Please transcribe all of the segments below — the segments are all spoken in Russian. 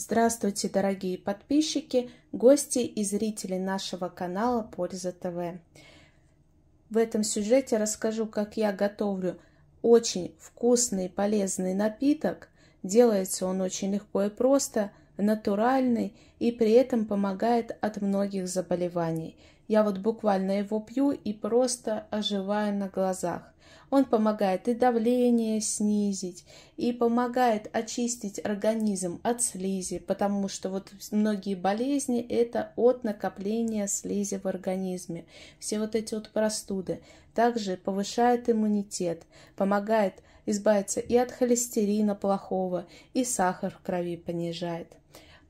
Здравствуйте, дорогие подписчики, гости и зрители нашего канала Польза ТВ. В этом сюжете расскажу, как я готовлю очень вкусный и полезный напиток. Делается он очень легко и просто, натуральный и при этом помогает от многих заболеваний. Я вот буквально его пью и просто оживаю на глазах. Он помогает и давление снизить, и помогает очистить организм от слизи, потому что вот многие болезни – это от накопления слизи в организме. Все вот эти вот простуды. Также повышает иммунитет, помогает избавиться и от холестерина плохого, и сахар в крови понижает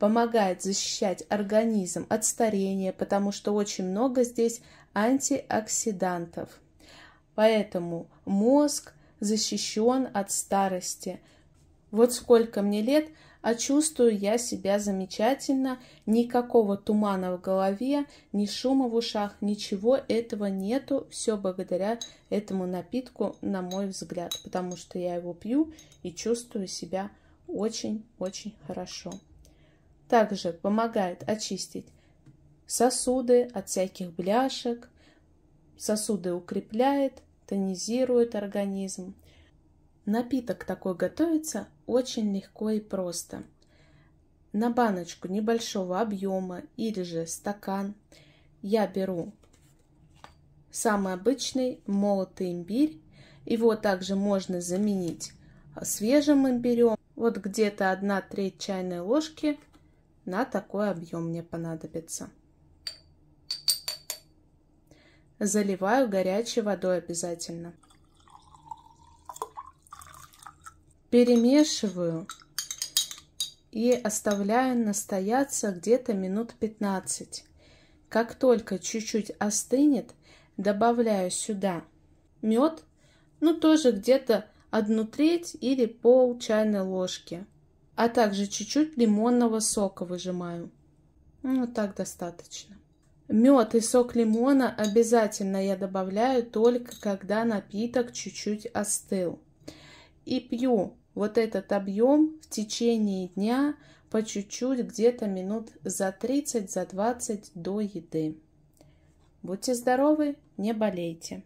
помогает защищать организм от старения, потому что очень много здесь антиоксидантов. Поэтому мозг защищен от старости. Вот сколько мне лет, а чувствую я себя замечательно, никакого тумана в голове, ни шума в ушах, ничего этого нету, все благодаря этому напитку, на мой взгляд, потому что я его пью и чувствую себя очень-очень хорошо. Также помогает очистить сосуды от всяких бляшек, сосуды укрепляет, тонизирует организм. Напиток такой готовится очень легко и просто. На баночку небольшого объема или же стакан я беру самый обычный молотый имбирь. Его также можно заменить свежим имбирем. Вот где-то 1 треть чайной ложки на такой объем мне понадобится. Заливаю горячей водой обязательно. Перемешиваю и оставляю настояться где-то минут 15. Как только чуть-чуть остынет, добавляю сюда мед, ну тоже где-то одну треть или пол чайной ложки, а также чуть-чуть лимонного сока выжимаю. Ну, вот так достаточно. Мед и сок лимона обязательно я добавляю только когда напиток чуть-чуть остыл. И пью вот этот объем в течение дня по чуть-чуть, где-то минут за 30-20 за 20 до еды. Будьте здоровы, не болейте!